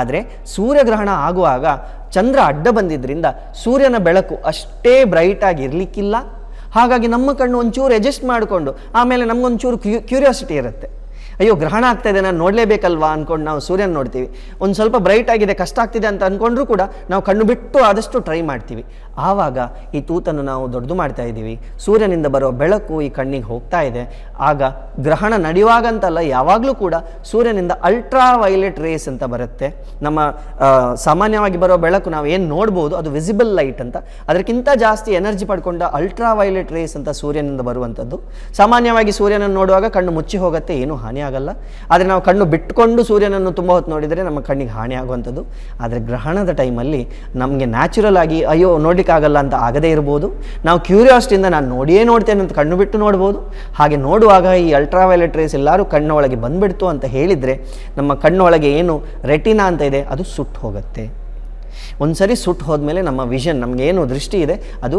ಆದರೆ ಸೂರ್ಯಗ್ರಹಣ ಆಗುವಾಗ ಚಂದ್ರ ಅಡ್ಡ ಬಂದಿದ್ದರಿಂದ ಸೂರ್ಯನ ಬೆಳಕು ಅಷ್ಟೇ ಬ್ರೈಟಾಗಿ ಇರಲಿಕ್ಕಿಲ್ಲ ಹಾಗಾಗಿ ನಮ್ಮ ಕಣ್ಣು ಒಂಚೂರು ಅಡ್ಜಸ್ಟ್ ಮಾಡಿಕೊಂಡು ಆಮೇಲೆ ನಮಗೊಂಚೂರು ಕ್ಯೂ ಕ್ಯೂರಿಯಾಸಿಟಿ ಇರುತ್ತೆ ಅಯ್ಯೋ ಗ್ರಹಣ ಆಗ್ತಾ ಇದೆ ನಾನು ನೋಡಲೇಬೇಕಲ್ವಾ ಅಂದ್ಕೊಂಡು ನಾವು ಸೂರ್ಯನ ನೋಡ್ತೀವಿ ಒಂದು ಸ್ವಲ್ಪ ಬ್ರೈಟ್ ಆಗಿದೆ ಕಷ್ಟ ಆಗ್ತಿದೆ ಅಂತ ಅಂದ್ಕೊಂಡ್ರೂ ಕೂಡ ನಾವು ಕಣ್ಣು ಬಿಟ್ಟು ಆದಷ್ಟು ಟ್ರೈ ಮಾಡ್ತೀವಿ ಆವಾಗ ಈ ತೂತನ್ನು ನಾವು ದೊಡ್ಡದು ಮಾಡ್ತಾ ಇದ್ದೀವಿ ಸೂರ್ಯನಿಂದ ಬರೋ ಬೆಳಕು ಈ ಕಣ್ಣಿಗೆ ಹೋಗ್ತಾ ಇದೆ ಆಗ ಗ್ರಹಣ ನಡೆಯುವಾಗಂತಲ್ಲ ಯಾವಾಗಲೂ ಕೂಡ ಸೂರ್ಯನಿಂದ ಅಲ್ಟ್ರಾ ವೈಲೆಟ್ ರೇಸ್ ಅಂತ ಬರುತ್ತೆ ನಮ್ಮ ಸಾಮಾನ್ಯವಾಗಿ ಬರೋ ಬೆಳಕು ನಾವು ಏನು ನೋಡ್ಬೋದು ಅದು ವಿಸಿಬಲ್ ಲೈಟ್ ಅಂತ ಅದಕ್ಕಿಂತ ಜಾಸ್ತಿ ಎನರ್ಜಿ ಪಡ್ಕೊಂಡ ಅಲ್ಟ್ರಾ ವೈಲೆಟ್ ರೇಸ್ ಅಂತ ಸೂರ್ಯನಿಂದ ಬರುವಂಥದ್ದು ಸಾಮಾನ್ಯವಾಗಿ ಸೂರ್ಯನನ್ನು ನೋಡುವಾಗ ಕಣ್ಣು ಮುಚ್ಚಿ ಹೋಗುತ್ತೆ ಏನೂ ಹಾನಿಯಾಗಲ್ಲ ಆದರೆ ನಾವು ಕಣ್ಣು ಬಿಟ್ಕೊಂಡು ಸೂರ್ಯನನ್ನು ತುಂಬ ಹೊತ್ತು ನೋಡಿದರೆ ನಮ್ಮ ಕಣ್ಣಿಗೆ ಹಾನಿ ಆಗುವಂಥದ್ದು ಆದರೆ ಗ್ರಹಣದ ಟೈಮಲ್ಲಿ ನಮಗೆ ನ್ಯಾಚುರಲ್ ಆಗಿ ಅಯ್ಯೋ ನೋಡಿ ನೋಡಲಿಕ್ಕಾಗಲ್ಲ ಅಂತ ಆಗದೇ ಇರ್ಬೋದು ನಾವು ಕ್ಯೂರಿಯಾಸಿಟಿಯಿಂದ ನಾನು ನೋಡಿಯೇ ನೋಡ್ತೇನೆ ಅಂತ ಕಣ್ಣು ಬಿಟ್ಟು ನೋಡ್ಬೋದು ಹಾಗೆ ನೋಡುವಾಗ ಈ ಅಲ್ಟ್ರಾವೈಲೆಟ್ ರೇಸ್ ಎಲ್ಲರೂ ಕಣ್ಣೊಳಗೆ ಒಳಗೆ ಬಂದುಬಿಡ್ತು ಅಂತ ಹೇಳಿದರೆ ನಮ್ಮ ಕಣ್ಣೊಳಗೆ ಏನು ರೆಟಿನಾ ಅಂತ ಇದೆ ಅದು ಸುಟ್ಟು ಹೋಗುತ್ತೆ ಒಂದ್ಸರಿ ಸರಿ ಸುಟ್ಟು ಹೋದ್ಮೇಲೆ ನಮ್ಮ ವಿಷನ್ ಏನು ದೃಷ್ಟಿ ಇದೆ ಅದು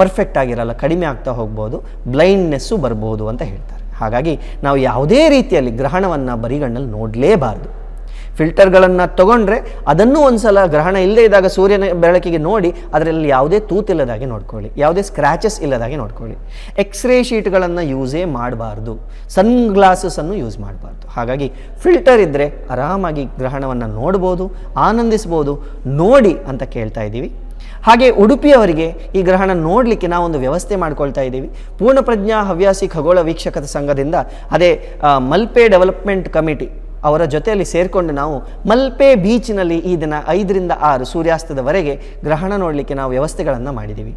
ಪರ್ಫೆಕ್ಟ್ ಆಗಿರಲ್ಲ ಕಡಿಮೆ ಆಗ್ತಾ ಹೋಗ್ಬೋದು ಬ್ಲೈಂಡ್ನೆಸ್ಸು ಬರ್ಬೋದು ಅಂತ ಹೇಳ್ತಾರೆ ಹಾಗಾಗಿ ನಾವು ಯಾವುದೇ ರೀತಿಯಲ್ಲಿ ಗ್ರಹಣವನ್ನು ಬರಿಗಣ್ಣಲ್ಲಿ ನೋಡಲೇಬಾರ್ದು ಫಿಲ್ಟರ್ಗಳನ್ನು ತೊಗೊಂಡ್ರೆ ಅದನ್ನು ಒಂದು ಸಲ ಗ್ರಹಣ ಇಲ್ಲದೇ ಇದ್ದಾಗ ಸೂರ್ಯನ ಬೆಳಕಿಗೆ ನೋಡಿ ಅದರಲ್ಲಿ ಯಾವುದೇ ತೂತಿಲ್ಲದಾಗೆ ನೋಡ್ಕೊಳ್ಳಿ ಯಾವುದೇ ಸ್ಕ್ರ್ಯಾಚಸ್ ಇಲ್ಲದಾಗೆ ನೋಡ್ಕೊಳ್ಳಿ ಎಕ್ಸ್ರೇ ಶೀಟ್ಗಳನ್ನು ಯೂಸೇ ಮಾಡಬಾರ್ದು ಸನ್ ಗ್ಲಾಸಸನ್ನು ಯೂಸ್ ಮಾಡಬಾರ್ದು ಹಾಗಾಗಿ ಫಿಲ್ಟರ್ ಇದ್ದರೆ ಆರಾಮಾಗಿ ಗ್ರಹಣವನ್ನು ನೋಡ್ಬೋದು ಆನಂದಿಸ್ಬೋದು ನೋಡಿ ಅಂತ ಕೇಳ್ತಾ ಇದ್ದೀವಿ ಹಾಗೆ ಉಡುಪಿಯವರಿಗೆ ಈ ಗ್ರಹಣ ನೋಡಲಿಕ್ಕೆ ಒಂದು ವ್ಯವಸ್ಥೆ ಮಾಡ್ಕೊಳ್ತಾ ಇದ್ದೀವಿ ಪೂರ್ಣಪ್ರಜ್ಞಾ ಹವ್ಯಾಸಿ ಖಗೋಳ ವೀಕ್ಷಕದ ಸಂಘದಿಂದ ಅದೇ ಮಲ್ಪೆ ಡೆವಲಪ್ಮೆಂಟ್ ಕಮಿಟಿ ಅವರ ಜೊತೆಯಲ್ಲಿ ಸೇರಿಕೊಂಡು ನಾವು ಮಲ್ಪೆ ಬೀಚ್ನಲ್ಲಿ ಈ ದಿನ ಐದರಿಂದ ಆರು ಸೂರ್ಯಾಸ್ತದವರೆಗೆ ಗ್ರಹಣ ನೋಡಲಿಕ್ಕೆ ನಾವು ವ್ಯವಸ್ಥೆಗಳನ್ನು ಮಾಡಿದ್ದೀವಿ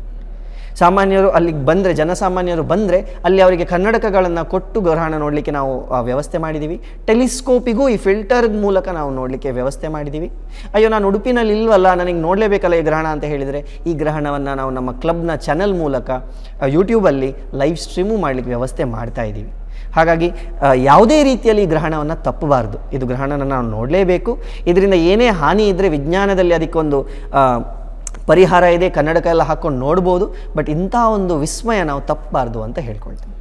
ಸಾಮಾನ್ಯರು ಅಲ್ಲಿಗೆ ಬಂದರೆ ಜನಸಾಮಾನ್ಯರು ಬಂದರೆ ಅಲ್ಲಿ ಅವರಿಗೆ ಕನ್ನಡಕಗಳನ್ನು ಕೊಟ್ಟು ಗ್ರಹಣ ನೋಡಲಿಕ್ಕೆ ನಾವು ವ್ಯವಸ್ಥೆ ಮಾಡಿದ್ದೀವಿ ಟೆಲಿಸ್ಕೋಪಿಗೂ ಈ ಫಿಲ್ಟರ್ ಮೂಲಕ ನಾವು ನೋಡಲಿಕ್ಕೆ ವ್ಯವಸ್ಥೆ ಮಾಡಿದ್ದೀವಿ ಅಯ್ಯೋ ನಾನು ಉಡುಪಿನಲ್ಲಿ ಇಲ್ವಲ್ಲ ನನಗೆ ನೋಡಲೇಬೇಕಲ್ಲ ಈ ಗ್ರಹಣ ಅಂತ ಹೇಳಿದರೆ ಈ ಗ್ರಹಣವನ್ನು ನಾವು ನಮ್ಮ ಕ್ಲಬ್ನ ಚಾನಲ್ ಮೂಲಕ ಯೂಟ್ಯೂಬಲ್ಲಿ ಲೈವ್ ಸ್ಟ್ರೀಮು ಮಾಡಲಿಕ್ಕೆ ವ್ಯವಸ್ಥೆ ಮಾಡ್ತಾ ಇದ್ದೀವಿ ಹಾಗಾಗಿ ಯಾವುದೇ ರೀತಿಯಲ್ಲಿ ಗ್ರಹಣವನ್ನು ತಪ್ಪಬಾರ್ದು ಇದು ಗ್ರಹಣನ ನಾವು ನೋಡಲೇಬೇಕು ಇದರಿಂದ ಏನೇ ಹಾನಿ ಇದ್ದರೆ ವಿಜ್ಞಾನದಲ್ಲಿ ಅದಕ್ಕೊಂದು ಪರಿಹಾರ ಇದೆ ಕನ್ನಡಕ ಎಲ್ಲ ಹಾಕ್ಕೊಂಡು ನೋಡ್ಬೋದು ಬಟ್ ಇಂಥ ಒಂದು ವಿಸ್ಮಯ ನಾವು ತಪ್ಪಬಾರ್ದು ಅಂತ ಹೇಳ್ಕೊಳ್ತೀನಿ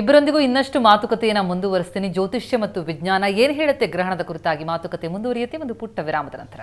ಇಬ್ಬರೊಂದಿಗೂ ಇನ್ನಷ್ಟು ಮಾತುಕತೆಯನ್ನು ಮುಂದುವರಿಸ್ತೀನಿ ಜ್ಯೋತಿಷ್ಯ ಮತ್ತು ವಿಜ್ಞಾನ ಏನು ಹೇಳುತ್ತೆ ಗ್ರಹಣದ ಕುರಿತಾಗಿ ಮಾತುಕತೆ ಮುಂದುವರಿಯುತ್ತೆ ಒಂದು ಪುಟ್ಟ ವಿರಾಮದ ನಂತರ